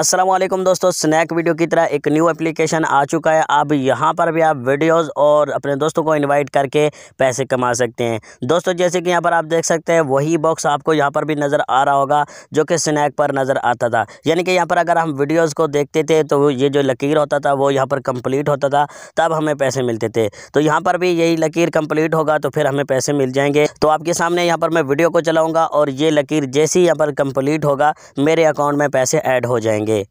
असलम दोस्तों snack video की तरह एक न्यू एप्लीकेशन आ चुका है अब यहाँ पर भी आप वीडियोस और अपने दोस्तों को इनवाइट करके पैसे कमा सकते हैं दोस्तों जैसे कि यहाँ पर आप देख सकते हैं वही बॉक्स आपको यहाँ पर भी नज़र आ रहा होगा जो कि स्नैक पर नज़र आता था यानी कि यहाँ पर अगर हम वीडियोज़ को देखते थे तो ये जो लकीर होता था वो यहाँ पर कम्प्लीट होता था तब हमें पैसे मिलते थे तो यहाँ पर भी यही लकीर कम्प्लीट होगा तो फिर हमें पैसे मिल जाएंगे तो आपके सामने यहाँ पर मैं वीडियो को चलाऊँगा और ये लकीर जैसे ही यहाँ पर कम्प्लीट होगा मेरे अकाउंट में पैसे ऐड हो जाएंगे करेंगे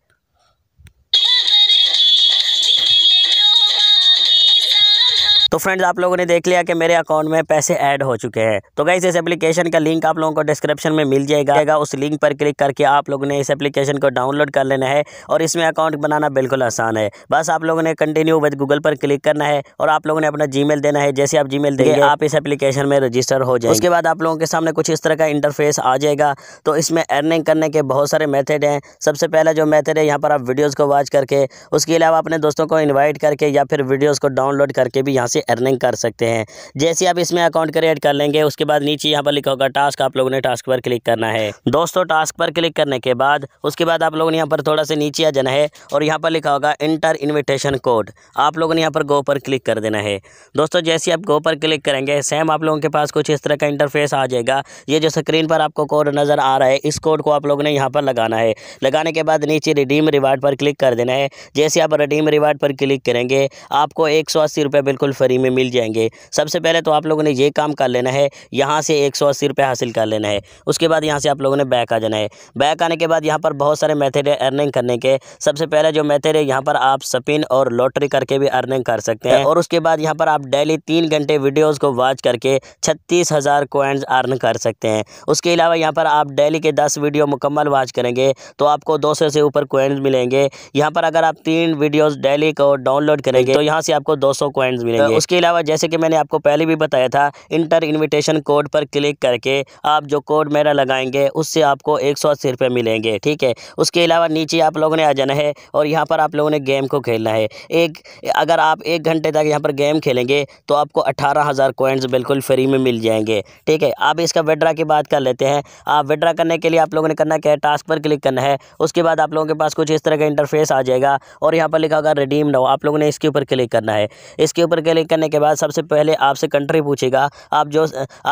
तो फ्रेंड्स आप लोगों ने देख लिया कि मेरे अकाउंट में पैसे ऐड हो चुके हैं तो गाइज इस एप्लीकेशन का लिंक आप लोगों को डिस्क्रिप्शन में मिल जाएगा उस लिंक पर क्लिक करके आप लोगों ने इस एप्लीकेशन को डाउनलोड कर लेना है और इसमें अकाउंट बनाना बिल्कुल आसान है बस आप लोगों ने कंटिन्यू विद गूगल पर क्लिक करना है और आप लोगों ने अपना जी देना है जैसे आप जी देंगे आप इस एप्लीकेशन में रजिस्टर हो जाए उसके बाद आप लोगों के सामने कुछ इस तरह का इंटरफेस आ जाएगा तो इसमें अर्निंग करने के बहुत सारे मेथड हैं सबसे पहला जो मेथड है यहाँ पर आप वीडियोज़ को वॉच करके उसके अलावा अपने दोस्तों को इन्वाइट करके या फिर वीडियोज़ को डाउनलोड करके भी यहाँ से अर्निंग कर सकते हैं जैसे आप इसमें अकाउंट क्रिएट कर लेंगे उसके बाद नीचे यहाँ पर लिखा होगा टास्क आप लोगों ने टास्क पर क्लिक करना है दोस्तों टास्क पर क्लिक करने के बाद उसके बाद आप लोगों ने यहाँ पर थोड़ा सा नीचे आ जाना है और यहाँ पर लिखा होगा इंटर इन्विटेशन कोड आप लोगों ने यहाँ पर गो पर क्लिक कर देना है दोस्तों जैसे आप गो पर क्लिक करेंगे सेम आप लोगों के पास कुछ इस तरह का इंटरफेस आ जाएगा ये जो स्क्रीन पर आपको कोड नज़र आ रहा है इस कोड को आप लोगों ने यहाँ पर लगाना है लगाने के बाद नीचे रिडीम रिवार्ड पर क्लिक कर देना है जैसे आप रिडीम रिवार्ड पर क्लिक करेंगे आपको एक सौ बिल्कुल फ्री फ्री में मिल जाएंगे सबसे पहले तो आप लोगों ने ये काम कर लेना है यहाँ से एक सौ अस्सी हासिल कर लेना है उसके बाद यहाँ से आप लोगों ने बैक आ जाना है बैक आने के बाद यहाँ पर बहुत सारे मैथड है अर्निंग करने के सबसे पहले जो मैथड है यहाँ पर आप स्पिन और लॉटरी करके भी अर्निंग कर सकते हैं हाँ। और उसके बाद यहाँ पर आप डेली तीन घंटे वीडियोज़ को वॉच करके छत्तीस हज़ार कोइंस अर्न कर सकते हैं उसके अलावा यहाँ पर आप डेली के दस वीडियो मुकम्मल वॉच करेंगे तो आपको दो सौ से ऊपर कोइंस मिलेंगे यहाँ पर अगर आप तीन वीडियोज़ डेली को डाउनलोड करेंगे तो यहाँ से आपको दो सौ कोइंस मिलेंगे तो उसके अलावा जैसे कि मैंने आपको पहले भी बताया था इंटर इन्विटेशन कोड पर क्लिक करके आप जो कोड मेरा लगाएंगे उससे आपको एक सौ अस्सी रुपये मिलेंगे ठीक है उसके अलावा नीचे आप लोगों ने आ जाना है और यहाँ पर आप लोगों ने गेम को खेलना है एक अगर आप एक घंटे तक यहाँ पर गेम खेलेंगे तो आपको अठारह हज़ार कोइंस बिल्कुल फ्री में मिल जाएंगे ठीक है आप इसका विड्रा की बात कर लेते हैं आप विड्रा करने के लिए आप लोगों ने करना क्या है टास्क पर क्लिक करना है उसके बाद आप लोगों के पास कुछ इस तरह का इंटरफेस आ जाएगा और यहाँ पर लिखा होगा रिडीम नाउ आप लोगों ने इसके ऊपर क्लिक करना है इसके ऊपर क्लिक करने के बाद सबसे पहले आपसे कंट्री पूछेगा आप जो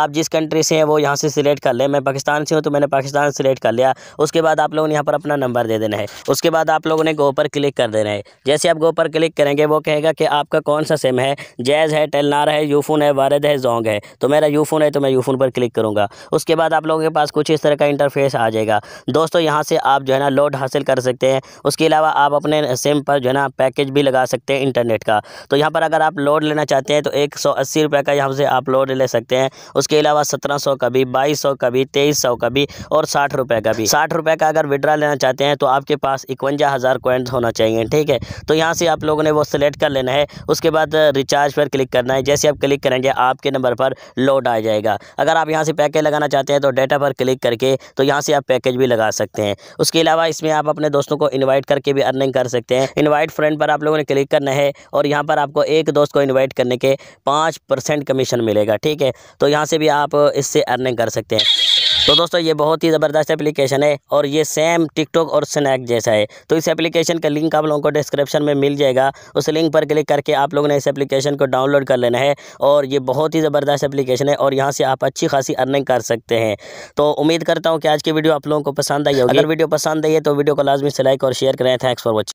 आप जिस कंट्री से हैं वो यहाँ से सिलेक्ट कर लें मैं पाकिस्तान से हूँ तो मैंने पाकिस्तान सेलेक्ट कर लिया उसके बाद आप लोगों ने यहाँ पर अपना नंबर दे देना है उसके बाद आप लोगों ने गो पर क्लिक कर देना है जैसे आप गो पर क्लिक करेंगे वो कहेगा कि आपका कौन सा सिम है जैज़ है टेलनार है यूफोन है वारद है जोंग है तो मेरा यूफोन है तो मैं यूफोन पर क्लिक करूँगा उसके बाद आप लोगों के पास कुछ इस तरह का इंटरफेस आ जाएगा दोस्तों यहाँ से आप जो है ना लोड हासिल कर सकते हैं उसके अलावा आप अपने सिम पर जो है ना पैकेज भी लगा सकते हैं इंटरनेट का तो यहाँ पर अगर आप लोड लेना चाहते हैं तो एक सौ अस्सी रुपये का यहाँ से आप लोड ले सकते हैं उसके अलावा सत्रह सौ का भी बाईस सौ का भी तेईस सौ का भी और साठ रुपये का भी साठ रुपये का अगर विड्रा लेना चाहते हैं तो आपके पास इकवंजा हज़ार कोइंस होना चाहिए ठीक है तो यहाँ से आप लोगों ने वो सिलेक्ट कर लेना है उसके बाद रिचार्ज पर क्लिक करना है जैसे आप क्लिक करेंगे आपके नंबर पर लोड आ जाएगा अगर आप यहाँ से पैकेज लगाना चाहते हैं तो डेटा पर क्लिक करके तो यहाँ से आप पैकेज भी लगा सकते हैं उसके अलावा इसमें आप अपने दोस्तों को इन्वाइट करके भी अर्निंग कर सकते हैं इन्वाइट फ्रेंड पर आप लोगों ने क्लिक करना है और यहाँ पर आपको एक दोस्त को इन्वाइट ट्रेड करने के पाँच परसेंट कमीशन मिलेगा ठीक है तो यहाँ से भी आप इससे अर्निंग कर सकते हैं तो दोस्तों ये बहुत ही ज़बरदस्त एप्लीकेशन है और ये सेम टिकटॉक और स्नैक जैसा है तो इस एप्लीकेशन का लिंक आप लोगों को डिस्क्रिप्शन में मिल जाएगा उस लिंक पर क्लिक करके आप लोगों ने इस एप्लीकेशन को डाउनलोड कर लेना है और ये बहुत ही ज़बरदस्त एप्लीकेशन है और यहाँ से आप अच्छी खासी अर्निंग कर सकते हैं तो उम्मीद करता हूँ कि आज की वीडियो आप लोगों को पसंद आई होगी अगर वीडियो पसंद आई है तो वीडियो को लाजमी से लाइक और शेयर करें थैंक्स फॉर वॉचिंग